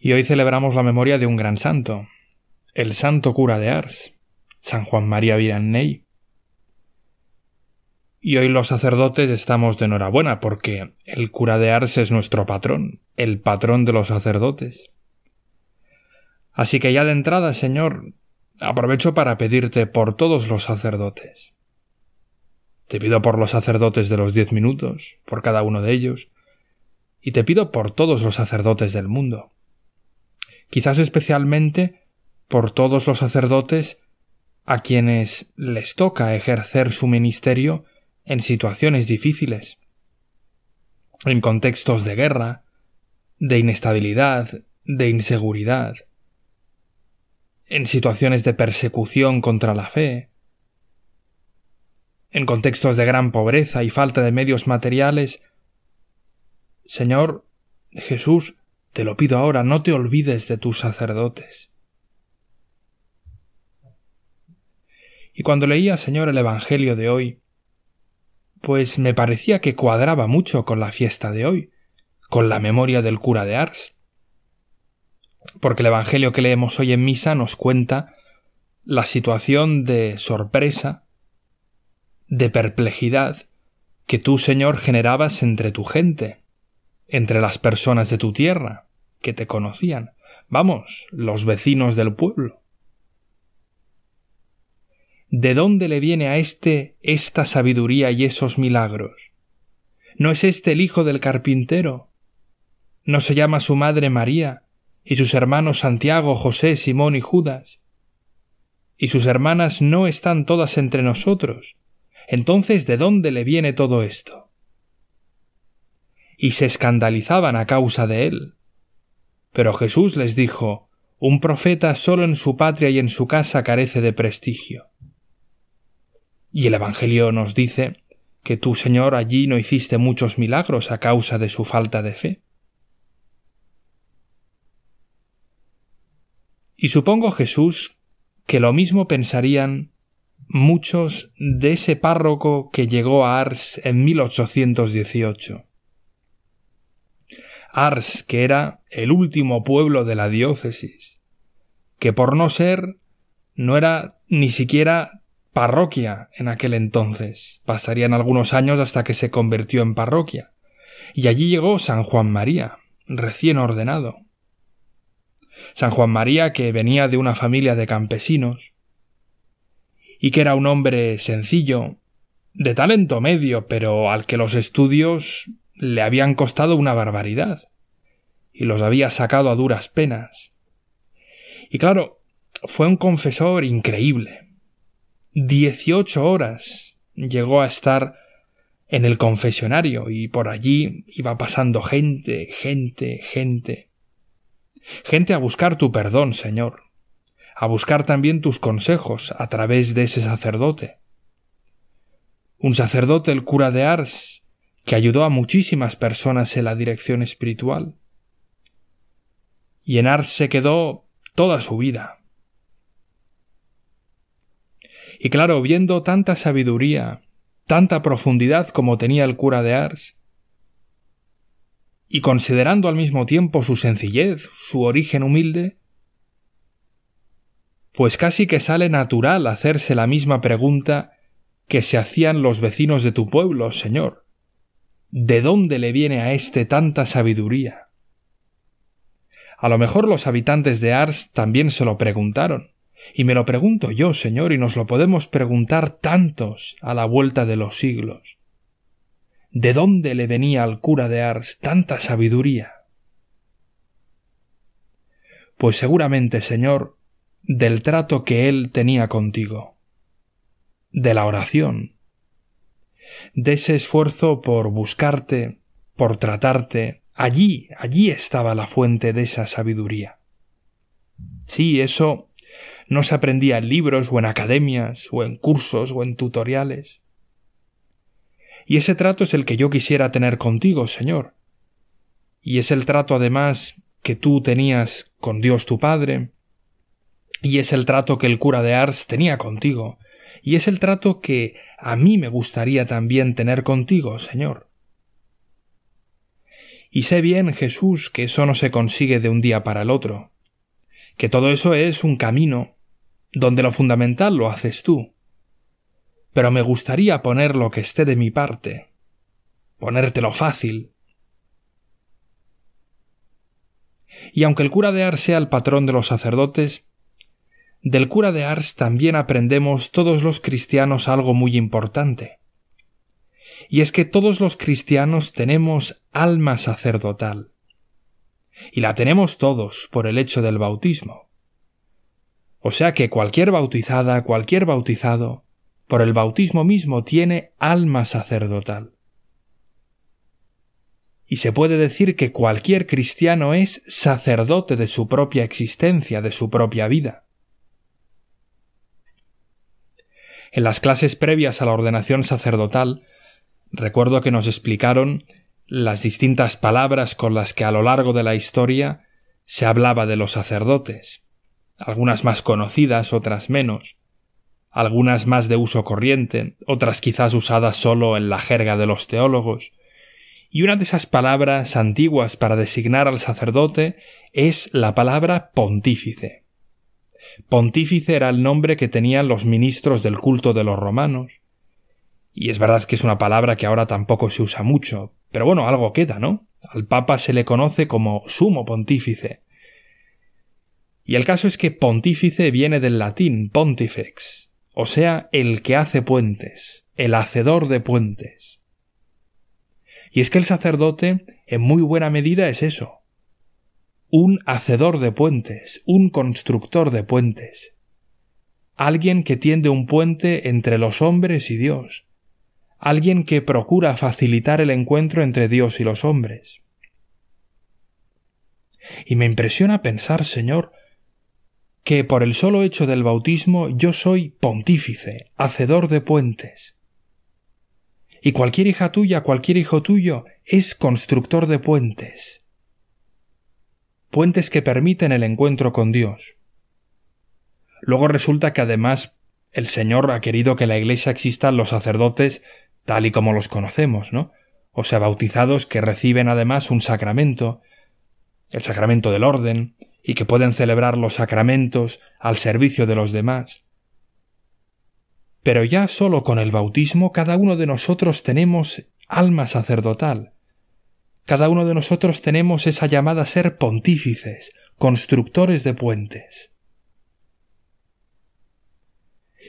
y hoy celebramos la memoria de un gran santo, el santo cura de Ars, San Juan María Viranney. Y hoy los sacerdotes estamos de enhorabuena porque el cura de Ars es nuestro patrón, el patrón de los sacerdotes. Así que ya de entrada, Señor, aprovecho para pedirte por todos los sacerdotes. Te pido por los sacerdotes de los diez minutos, por cada uno de ellos, y te pido por todos los sacerdotes del mundo quizás especialmente por todos los sacerdotes a quienes les toca ejercer su ministerio en situaciones difíciles, en contextos de guerra, de inestabilidad, de inseguridad, en situaciones de persecución contra la fe, en contextos de gran pobreza y falta de medios materiales. Señor Jesús, te lo pido ahora, no te olvides de tus sacerdotes. Y cuando leía, Señor, el Evangelio de hoy, pues me parecía que cuadraba mucho con la fiesta de hoy, con la memoria del cura de Ars. Porque el Evangelio que leemos hoy en misa nos cuenta la situación de sorpresa, de perplejidad, que tú, Señor, generabas entre tu gente entre las personas de tu tierra, que te conocían, vamos, los vecinos del pueblo. ¿De dónde le viene a éste esta sabiduría y esos milagros? ¿No es éste el hijo del carpintero? ¿No se llama su madre María y sus hermanos Santiago, José, Simón y Judas? ¿Y sus hermanas no están todas entre nosotros? Entonces, ¿de dónde le viene todo esto? y se escandalizaban a causa de él. Pero Jesús les dijo, un profeta solo en su patria y en su casa carece de prestigio. Y el Evangelio nos dice que tú, Señor, allí no hiciste muchos milagros a causa de su falta de fe. Y supongo, Jesús, que lo mismo pensarían muchos de ese párroco que llegó a Ars en 1818 Ars, que era el último pueblo de la diócesis, que por no ser no era ni siquiera parroquia en aquel entonces. Pasarían algunos años hasta que se convirtió en parroquia. Y allí llegó San Juan María, recién ordenado. San Juan María, que venía de una familia de campesinos, y que era un hombre sencillo, de talento medio, pero al que los estudios le habían costado una barbaridad, y los había sacado a duras penas. Y claro, fue un confesor increíble. Dieciocho horas llegó a estar en el confesionario y por allí iba pasando gente, gente, gente. Gente a buscar tu perdón, Señor, a buscar también tus consejos a través de ese sacerdote. Un sacerdote, el cura de Ars, que ayudó a muchísimas personas en la dirección espiritual. Y en Ars se quedó toda su vida. Y claro, viendo tanta sabiduría, tanta profundidad como tenía el cura de Ars, y considerando al mismo tiempo su sencillez, su origen humilde, pues casi que sale natural hacerse la misma pregunta que se hacían los vecinos de tu pueblo, señor. ¿De dónde le viene a este tanta sabiduría? A lo mejor los habitantes de Ars también se lo preguntaron. Y me lo pregunto yo, Señor, y nos lo podemos preguntar tantos a la vuelta de los siglos. ¿De dónde le venía al cura de Ars tanta sabiduría? Pues seguramente, Señor, del trato que él tenía contigo, de la oración, de ese esfuerzo por buscarte, por tratarte. Allí, allí estaba la fuente de esa sabiduría. Sí, eso no se aprendía en libros o en academias o en cursos o en tutoriales. Y ese trato es el que yo quisiera tener contigo, Señor. Y es el trato además que tú tenías con Dios tu Padre. Y es el trato que el cura de Ars tenía contigo, y es el trato que a mí me gustaría también tener contigo, Señor. Y sé bien, Jesús, que eso no se consigue de un día para el otro, que todo eso es un camino, donde lo fundamental lo haces tú. Pero me gustaría poner lo que esté de mi parte, ponértelo fácil. Y aunque el cura de Ar sea el patrón de los sacerdotes, del cura de Ars también aprendemos todos los cristianos algo muy importante. Y es que todos los cristianos tenemos alma sacerdotal. Y la tenemos todos por el hecho del bautismo. O sea que cualquier bautizada, cualquier bautizado, por el bautismo mismo tiene alma sacerdotal. Y se puede decir que cualquier cristiano es sacerdote de su propia existencia, de su propia vida. En las clases previas a la ordenación sacerdotal, recuerdo que nos explicaron las distintas palabras con las que a lo largo de la historia se hablaba de los sacerdotes, algunas más conocidas, otras menos, algunas más de uso corriente, otras quizás usadas solo en la jerga de los teólogos, y una de esas palabras antiguas para designar al sacerdote es la palabra pontífice. Pontífice era el nombre que tenían los ministros del culto de los romanos. Y es verdad que es una palabra que ahora tampoco se usa mucho, pero bueno, algo queda, ¿no? Al Papa se le conoce como sumo pontífice. Y el caso es que pontífice viene del latín pontifex, o sea, el que hace puentes, el hacedor de puentes. Y es que el sacerdote, en muy buena medida, es eso, un hacedor de puentes, un constructor de puentes, alguien que tiende un puente entre los hombres y Dios, alguien que procura facilitar el encuentro entre Dios y los hombres. Y me impresiona pensar, Señor, que por el solo hecho del bautismo yo soy pontífice, hacedor de puentes. Y cualquier hija tuya, cualquier hijo tuyo, es constructor de puentes puentes que permiten el encuentro con Dios. Luego resulta que además el Señor ha querido que la Iglesia existan los sacerdotes tal y como los conocemos, ¿no? O sea, bautizados que reciben además un sacramento, el sacramento del orden, y que pueden celebrar los sacramentos al servicio de los demás. Pero ya solo con el bautismo cada uno de nosotros tenemos alma sacerdotal, cada uno de nosotros tenemos esa llamada a ser pontífices, constructores de puentes.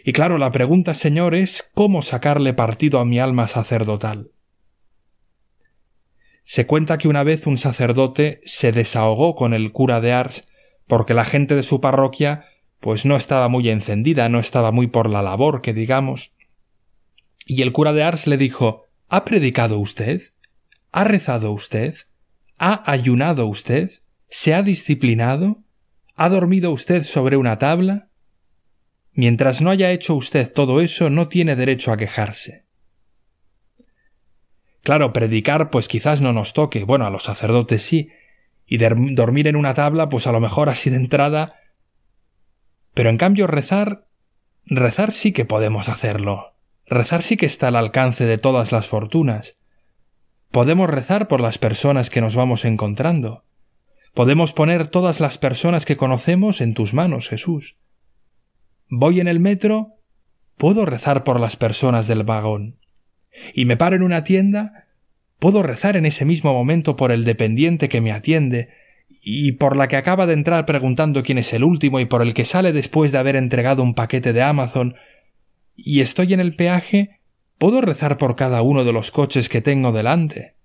Y claro, la pregunta, Señor, es cómo sacarle partido a mi alma sacerdotal. Se cuenta que una vez un sacerdote se desahogó con el cura de Ars porque la gente de su parroquia pues no estaba muy encendida, no estaba muy por la labor, que digamos. Y el cura de Ars le dijo ¿Ha predicado usted? ¿Ha rezado usted? ¿Ha ayunado usted? ¿Se ha disciplinado? ¿Ha dormido usted sobre una tabla? Mientras no haya hecho usted todo eso, no tiene derecho a quejarse. Claro, predicar pues quizás no nos toque, bueno, a los sacerdotes sí, y dormir en una tabla pues a lo mejor así de entrada. Pero en cambio rezar, rezar sí que podemos hacerlo. Rezar sí que está al alcance de todas las fortunas. Podemos rezar por las personas que nos vamos encontrando. Podemos poner todas las personas que conocemos en tus manos, Jesús. Voy en el metro, puedo rezar por las personas del vagón. Y me paro en una tienda, puedo rezar en ese mismo momento por el dependiente que me atiende, y por la que acaba de entrar preguntando quién es el último y por el que sale después de haber entregado un paquete de Amazon, y estoy en el peaje Puedo rezar por cada uno de los coches que tengo delante.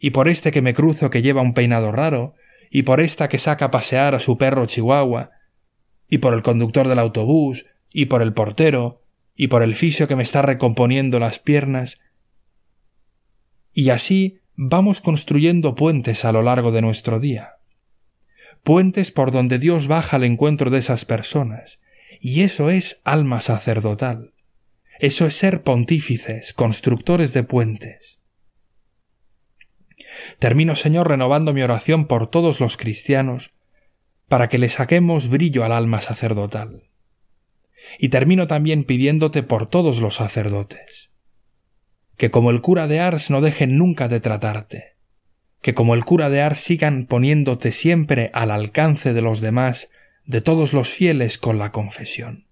Y por este que me cruzo que lleva un peinado raro, y por esta que saca a pasear a su perro chihuahua, y por el conductor del autobús, y por el portero, y por el fisio que me está recomponiendo las piernas. Y así vamos construyendo puentes a lo largo de nuestro día. Puentes por donde Dios baja al encuentro de esas personas, y eso es alma sacerdotal. Eso es ser pontífices, constructores de puentes. Termino, Señor, renovando mi oración por todos los cristianos, para que le saquemos brillo al alma sacerdotal. Y termino también pidiéndote por todos los sacerdotes, que como el cura de Ars no dejen nunca de tratarte, que como el cura de Ars sigan poniéndote siempre al alcance de los demás, de todos los fieles con la confesión.